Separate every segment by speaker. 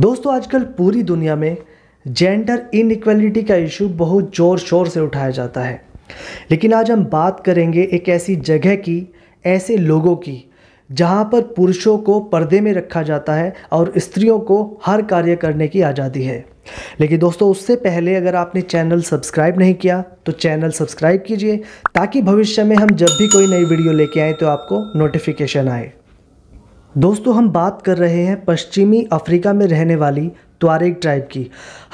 Speaker 1: दोस्तों आजकल पूरी दुनिया में जेंडर इनइक्वलिटी का इशू बहुत ज़ोर शोर से उठाया जाता है लेकिन आज हम बात करेंगे एक ऐसी जगह की ऐसे लोगों की जहाँ पर पुरुषों को पर्दे में रखा जाता है और स्त्रियों को हर कार्य करने की आज़ादी है लेकिन दोस्तों उससे पहले अगर आपने चैनल सब्सक्राइब नहीं किया तो चैनल सब्सक्राइब कीजिए ताकि भविष्य में हम जब भी कोई नई वीडियो लेके आए तो आपको नोटिफिकेशन आए दोस्तों हम बात कर रहे हैं पश्चिमी अफ्रीका में रहने वाली त्वारेग ट्राइब की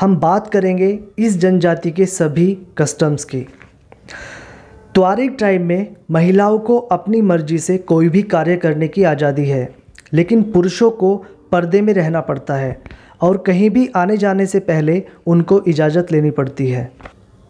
Speaker 1: हम बात करेंगे इस जनजाति के सभी कस्टम्स की त्वारेग ट्राइब में महिलाओं को अपनी मर्जी से कोई भी कार्य करने की आज़ादी है लेकिन पुरुषों को पर्दे में रहना पड़ता है और कहीं भी आने जाने से पहले उनको इजाज़त लेनी पड़ती है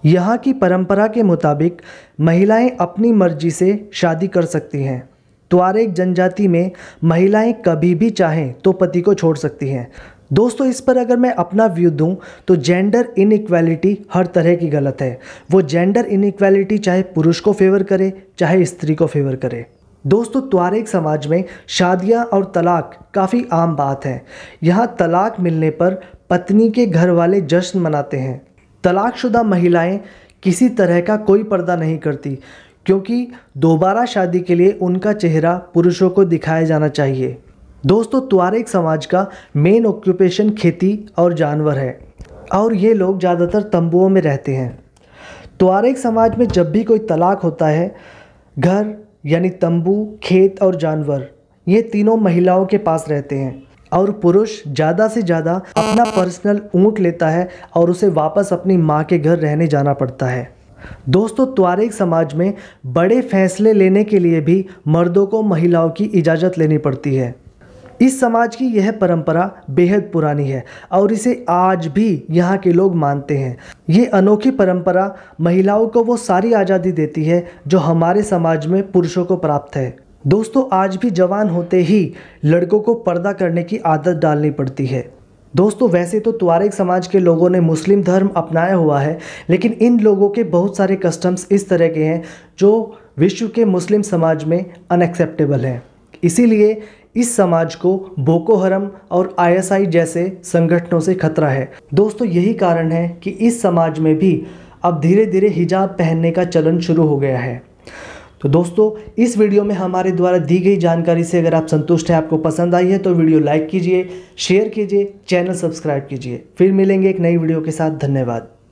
Speaker 1: यहाँ की परंपरा के मुताबिक महिलाएं अपनी मर्जी से शादी कर सकती हैं त्वारेक जनजाति में महिलाएं कभी भी चाहें तो पति को छोड़ सकती हैं दोस्तों इस पर अगर मैं अपना व्यू दूं तो जेंडर इनइक्वालिटी हर तरह की गलत है वो जेंडर इनइक्वालिटी चाहे पुरुष को फेवर करे चाहे स्त्री को फेवर करे दोस्तों त्वारेक समाज में शादियां और तलाक काफ़ी आम बात है यहाँ तलाक मिलने पर पत्नी के घर वाले जश्न मनाते हैं तलाकशुदा महिलाएं किसी तरह का कोई पर्दा नहीं करती क्योंकि दोबारा शादी के लिए उनका चेहरा पुरुषों को दिखाया जाना चाहिए दोस्तों तुआरेग समाज का मेन ऑक्यूपेशन खेती और जानवर है और ये लोग ज़्यादातर तंबुओं में रहते हैं तुआरेग समाज में जब भी कोई तलाक होता है घर यानी तंबू खेत और जानवर ये तीनों महिलाओं के पास रहते हैं और पुरुष ज़्यादा से ज़्यादा अपना पर्सनल ऊँट लेता है और उसे वापस अपनी माँ के घर रहने जाना पड़ता है दोस्तों त्वारिक समाज में बड़े फैसले लेने के लिए भी मर्दों को महिलाओं की इजाज़त लेनी पड़ती है इस समाज की यह परंपरा बेहद पुरानी है और इसे आज भी यहाँ के लोग मानते हैं ये अनोखी परंपरा महिलाओं को वो सारी आज़ादी देती है जो हमारे समाज में पुरुषों को प्राप्त है दोस्तों आज भी जवान होते ही लड़कों को पर्दा करने की आदत डालनी पड़ती है दोस्तों वैसे तो त्वारिक समाज के लोगों ने मुस्लिम धर्म अपनाया हुआ है लेकिन इन लोगों के बहुत सारे कस्टम्स इस तरह के हैं जो विश्व के मुस्लिम समाज में अनएक्सेप्टेबल हैं इसीलिए इस समाज को बोको हरम और आईएसआई जैसे संगठनों से खतरा है दोस्तों यही कारण है कि इस समाज में भी अब धीरे धीरे हिजाब पहनने का चलन शुरू हो गया है तो दोस्तों इस वीडियो में हमारे द्वारा दी गई जानकारी से अगर आप संतुष्ट हैं आपको पसंद आई है तो वीडियो लाइक कीजिए शेयर कीजिए चैनल सब्सक्राइब कीजिए फिर मिलेंगे एक नई वीडियो के साथ धन्यवाद